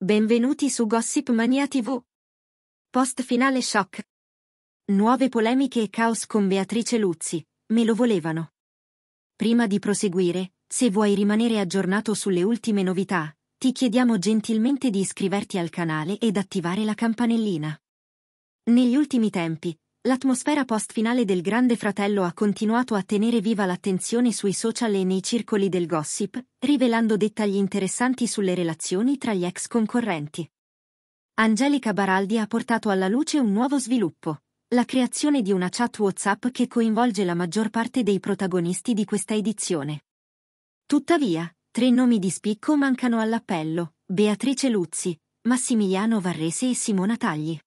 Benvenuti su Gossip Mania TV. Post finale shock. Nuove polemiche e caos con Beatrice Luzzi, me lo volevano. Prima di proseguire, se vuoi rimanere aggiornato sulle ultime novità, ti chiediamo gentilmente di iscriverti al canale ed attivare la campanellina. Negli ultimi tempi, L'atmosfera post-finale del Grande Fratello ha continuato a tenere viva l'attenzione sui social e nei circoli del gossip, rivelando dettagli interessanti sulle relazioni tra gli ex concorrenti. Angelica Baraldi ha portato alla luce un nuovo sviluppo, la creazione di una chat WhatsApp che coinvolge la maggior parte dei protagonisti di questa edizione. Tuttavia, tre nomi di spicco mancano all'appello, Beatrice Luzzi, Massimiliano Varrese e Simona Tagli.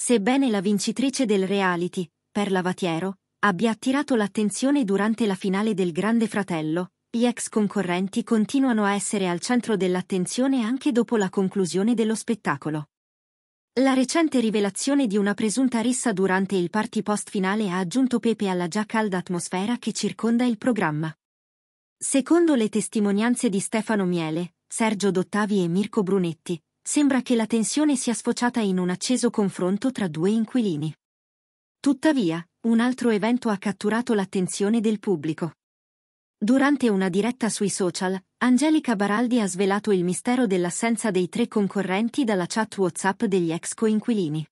Sebbene la vincitrice del reality, per Lavatiero, abbia attirato l'attenzione durante la finale del Grande Fratello, gli ex concorrenti continuano a essere al centro dell'attenzione anche dopo la conclusione dello spettacolo. La recente rivelazione di una presunta rissa durante il party post-finale ha aggiunto pepe alla già calda atmosfera che circonda il programma. Secondo le testimonianze di Stefano Miele, Sergio Dottavi e Mirko Brunetti, sembra che la tensione sia sfociata in un acceso confronto tra due inquilini. Tuttavia, un altro evento ha catturato l'attenzione del pubblico. Durante una diretta sui social, Angelica Baraldi ha svelato il mistero dell'assenza dei tre concorrenti dalla chat WhatsApp degli ex coinquilini.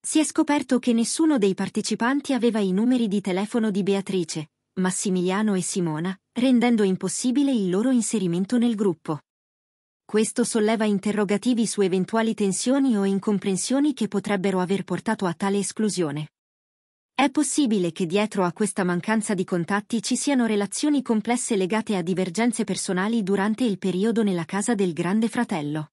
Si è scoperto che nessuno dei partecipanti aveva i numeri di telefono di Beatrice, Massimiliano e Simona, rendendo impossibile il loro inserimento nel gruppo questo solleva interrogativi su eventuali tensioni o incomprensioni che potrebbero aver portato a tale esclusione. È possibile che dietro a questa mancanza di contatti ci siano relazioni complesse legate a divergenze personali durante il periodo nella casa del grande fratello.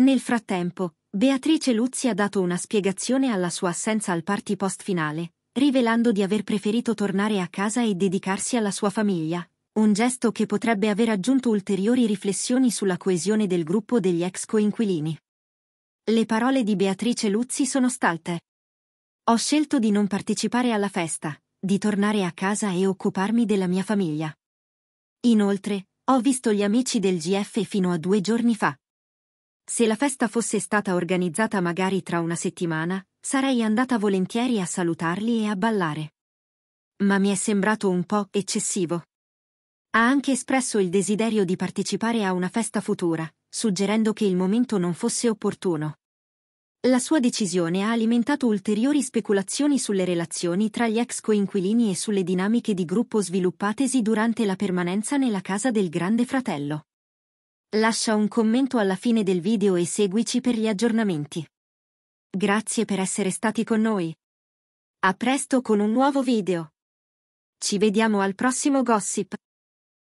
Nel frattempo, Beatrice Luzzi ha dato una spiegazione alla sua assenza al party post finale, rivelando di aver preferito tornare a casa e dedicarsi alla sua famiglia, un gesto che potrebbe aver aggiunto ulteriori riflessioni sulla coesione del gruppo degli ex coinquilini. Le parole di Beatrice Luzzi sono state. Ho scelto di non partecipare alla festa, di tornare a casa e occuparmi della mia famiglia. Inoltre, ho visto gli amici del GF fino a due giorni fa. Se la festa fosse stata organizzata magari tra una settimana, sarei andata volentieri a salutarli e a ballare. Ma mi è sembrato un po' eccessivo. Ha anche espresso il desiderio di partecipare a una festa futura, suggerendo che il momento non fosse opportuno. La sua decisione ha alimentato ulteriori speculazioni sulle relazioni tra gli ex coinquilini e sulle dinamiche di gruppo sviluppatesi durante la permanenza nella casa del grande fratello. Lascia un commento alla fine del video e seguici per gli aggiornamenti. Grazie per essere stati con noi. A presto con un nuovo video. Ci vediamo al prossimo gossip.